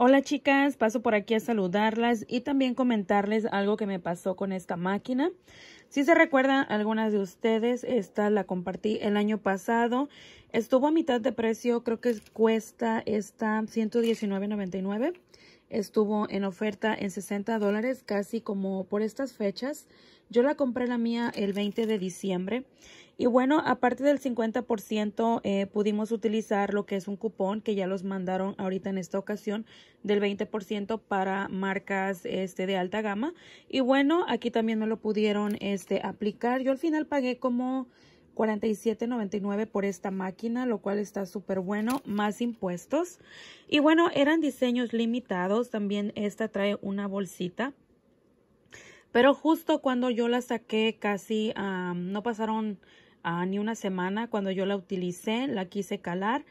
Hola chicas, paso por aquí a saludarlas y también comentarles algo que me pasó con esta máquina. Si se recuerdan algunas de ustedes, esta la compartí el año pasado. Estuvo a mitad de precio, creo que cuesta esta 119.99. Estuvo en oferta en 60 dólares, casi como por estas fechas. Yo la compré la mía el 20 de diciembre. Y bueno, aparte del 50%, eh, pudimos utilizar lo que es un cupón que ya los mandaron ahorita en esta ocasión del 20% para marcas este, de alta gama. Y bueno, aquí también me lo pudieron este, aplicar. Yo al final pagué como... 47.99 por esta máquina, lo cual está súper bueno, más impuestos. Y bueno, eran diseños limitados, también esta trae una bolsita pero justo cuando yo la saqué, casi ah, no pasaron ah, ni una semana cuando yo la utilicé, la quise calar.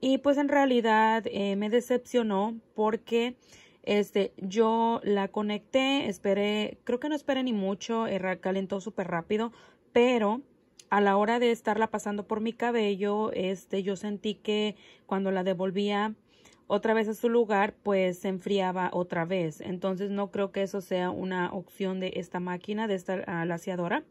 Y pues en realidad eh, me decepcionó porque este, yo la conecté, esperé, creo que no esperé ni mucho, eh, calentó súper rápido, pero a la hora de estarla pasando por mi cabello, este, yo sentí que cuando la devolvía otra vez a su lugar, pues se enfriaba otra vez. Entonces no creo que eso sea una opción de esta máquina, de esta uh, laciadora,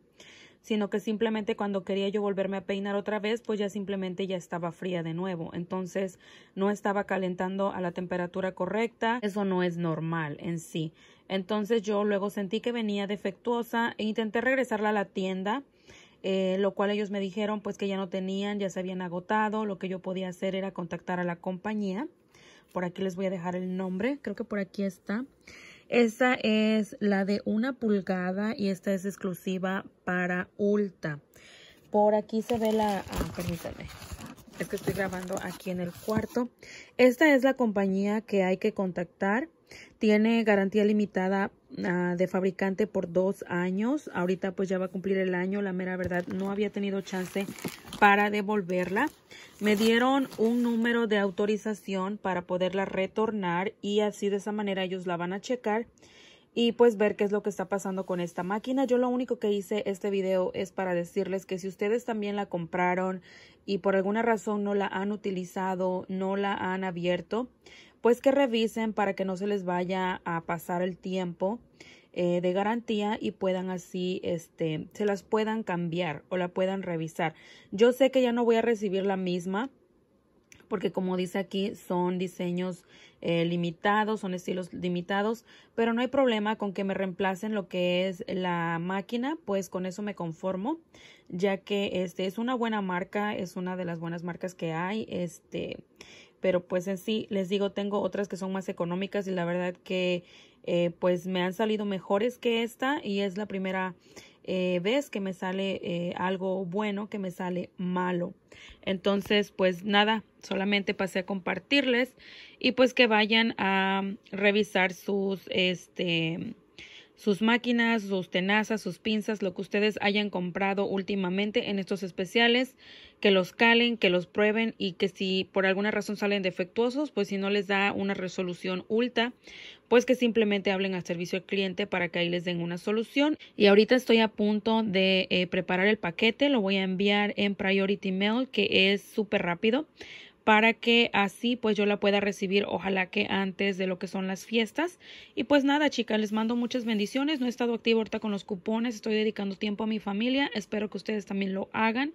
sino que simplemente cuando quería yo volverme a peinar otra vez, pues ya simplemente ya estaba fría de nuevo. Entonces no estaba calentando a la temperatura correcta. Eso no es normal en sí. Entonces yo luego sentí que venía defectuosa e intenté regresarla a la tienda. Eh, lo cual ellos me dijeron pues que ya no tenían, ya se habían agotado, lo que yo podía hacer era contactar a la compañía por aquí les voy a dejar el nombre. Creo que por aquí está. Esta es la de una pulgada y esta es exclusiva para Ulta. Por aquí se ve la... Ah, permítanme. Es que estoy grabando aquí en el cuarto. Esta es la compañía que hay que contactar. Tiene garantía limitada ah, de fabricante por dos años. Ahorita pues ya va a cumplir el año. La mera verdad no había tenido chance para devolverla. Me dieron un número de autorización para poderla retornar y así de esa manera ellos la van a checar y pues ver qué es lo que está pasando con esta máquina. Yo lo único que hice este video es para decirles que si ustedes también la compraron y por alguna razón no la han utilizado, no la han abierto, pues que revisen para que no se les vaya a pasar el tiempo eh, de garantía y puedan así, este, se las puedan cambiar o la puedan revisar. Yo sé que ya no voy a recibir la misma, porque como dice aquí, son diseños eh, limitados, son estilos limitados, pero no hay problema con que me reemplacen lo que es la máquina, pues con eso me conformo, ya que este es una buena marca, es una de las buenas marcas que hay, este, pero pues en sí, les digo, tengo otras que son más económicas y la verdad que eh, pues me han salido mejores que esta y es la primera eh, ves que me sale eh, algo bueno, que me sale malo. Entonces, pues nada, solamente pasé a compartirles y pues que vayan a revisar sus, este, sus máquinas, sus tenazas, sus pinzas, lo que ustedes hayan comprado últimamente en estos especiales, que los calen, que los prueben y que si por alguna razón salen defectuosos, pues si no les da una resolución ulta, pues que simplemente hablen al servicio al cliente para que ahí les den una solución. Y ahorita estoy a punto de eh, preparar el paquete, lo voy a enviar en Priority Mail, que es súper rápido para que así pues yo la pueda recibir ojalá que antes de lo que son las fiestas y pues nada chicas les mando muchas bendiciones no he estado activa ahorita con los cupones estoy dedicando tiempo a mi familia espero que ustedes también lo hagan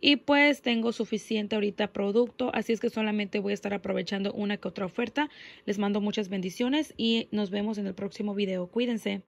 y pues tengo suficiente ahorita producto así es que solamente voy a estar aprovechando una que otra oferta les mando muchas bendiciones y nos vemos en el próximo video cuídense